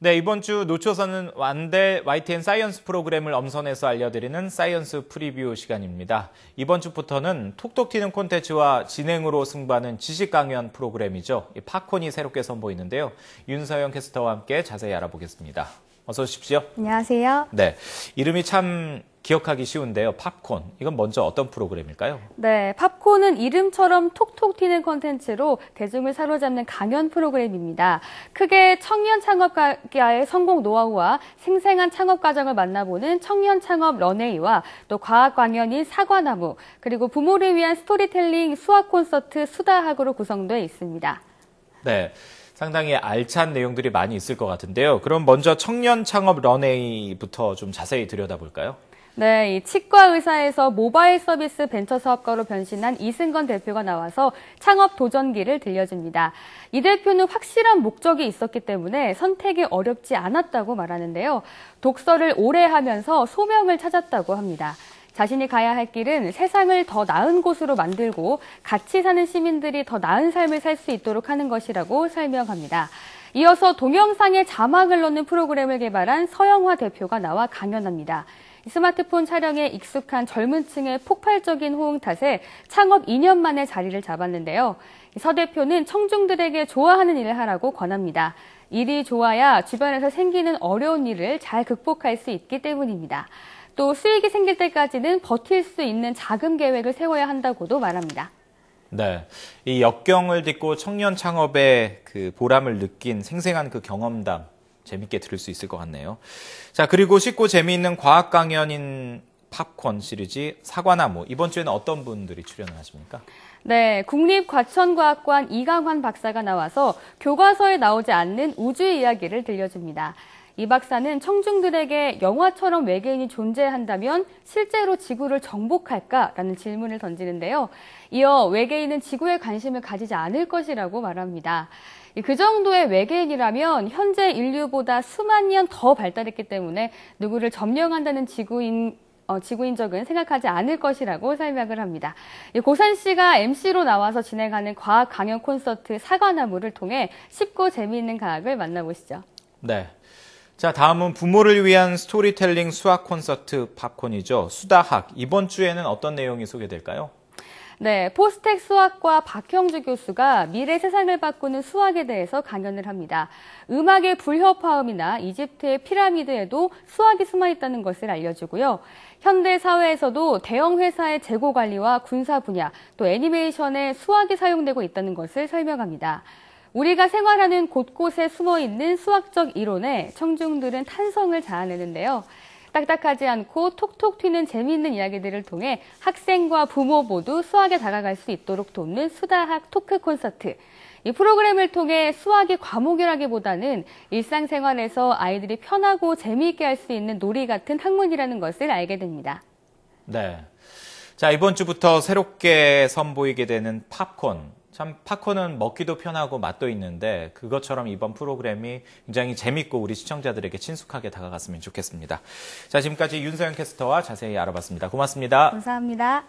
네, 이번 주 놓쳐서는 완대 YTN 사이언스 프로그램을 엄선해서 알려드리는 사이언스 프리뷰 시간입니다. 이번 주부터는 톡톡 튀는 콘텐츠와 진행으로 승부하는 지식 강연 프로그램이죠. 팝콘이 새롭게 선보이는데요. 윤서영 캐스터와 함께 자세히 알아보겠습니다. 어서 오십시오. 안녕하세요. 네. 이름이 참 기억하기 쉬운데요. 팝콘. 이건 먼저 어떤 프로그램일까요? 네. 팝콘은 이름처럼 톡톡 튀는 콘텐츠로 대중을 사로잡는 강연 프로그램입니다. 크게 청년 창업가의 성공 노하우와 생생한 창업 과정을 만나보는 청년 창업 런웨이와 또 과학 강연인 사과나무, 그리고 부모를 위한 스토리텔링 수학 콘서트 수다학으로 구성되어 있습니다. 네. 상당히 알찬 내용들이 많이 있을 것 같은데요. 그럼 먼저 청년 창업 런웨이부터 좀 자세히 들여다볼까요? 네, 이 치과 의사에서 모바일 서비스 벤처 사업가로 변신한 이승건 대표가 나와서 창업 도전기를 들려줍니다. 이 대표는 확실한 목적이 있었기 때문에 선택이 어렵지 않았다고 말하는데요. 독서를 오래 하면서 소명을 찾았다고 합니다. 자신이 가야 할 길은 세상을 더 나은 곳으로 만들고 같이 사는 시민들이 더 나은 삶을 살 수 있도록 하는 것이라고 설명합니다. 이어서 동영상에 자막을 넣는 프로그램을 개발한 서영화 대표가 나와 강연합니다. 스마트폰 촬영에 익숙한 젊은 층의 폭발적인 호응 탓에 창업 2년 만에 자리를 잡았는데요. 서 대표는 청중들에게 좋아하는 일을 하라고 권합니다. 일이 좋아야 주변에서 생기는 어려운 일을 잘 극복할 수 있기 때문입니다. 또 수익이 생길 때까지는 버틸 수 있는 자금 계획을 세워야 한다고도 말합니다. 네. 이 역경을 딛고 청년 창업의 그 보람을 느낀 생생한 그 경험담 재밌게 들을 수 있을 것 같네요. 자, 그리고 쉽고 재미있는 과학 강연인 팝콘 시리즈 사과나무 이번 주에는 어떤 분들이 출연을 하십니까? 네, 국립과천과학관 이강환 박사가 나와서 교과서에 나오지 않는 우주 이야기를 들려줍니다. 이 박사는 청중들에게 영화처럼 외계인이 존재한다면 실제로 지구를 정복할까라는 질문을 던지는데요. 이어 외계인은 지구에 관심을 가지지 않을 것이라고 말합니다. 그 정도의 외계인이라면 현재 인류보다 수만 년 더 발달했기 때문에 누구를 점령한다는 지구인 어, 지구인적은 생각하지 않을 것이라고 설명을 합니다. 고산 씨가 MC로 나와서 진행하는 과학 강연 콘서트 사과나무를 통해 쉽고 재미있는 과학을 만나보시죠. 네. 자, 다음은 부모를 위한 스토리텔링 수학 콘서트 팝콘이죠. 수다학. 이번 주에는 어떤 내용이 소개될까요? 네, 포스텍 수학과 박형주 교수가 미래 세상을 바꾸는 수학에 대해서 강연을 합니다. 음악의 불협화음이나 이집트의 피라미드에도 수학이 숨어 있다는 것을 알려주고요. 현대 사회에서도 대형 회사의 재고 관리와 군사 분야, 또 애니메이션에 수학이 사용되고 있다는 것을 설명합니다. 우리가 생활하는 곳곳에 숨어 있는 수학적 이론에 청중들은 탄성을 자아내는데요. 딱딱하지 않고 톡톡 튀는 재미있는 이야기들을 통해 학생과 부모 모두 수학에 다가갈 수 있도록 돕는 수다학 토크 콘서트. 이 프로그램을 통해 수학이 과목이라기보다는 일상생활에서 아이들이 편하고 재미있게 할 수 있는 놀이 같은 학문이라는 것을 알게 됩니다. 네. 자, 이번 주부터 새롭게 선보이게 되는 팝콘. 참 팝콘은 먹기도 편하고 맛도 있는데 그것처럼 이번 프로그램이 굉장히 재밌고 우리 시청자들에게 친숙하게 다가갔으면 좋겠습니다. 자 지금까지 윤서영 캐스터와 자세히 알아봤습니다. 고맙습니다. 감사합니다.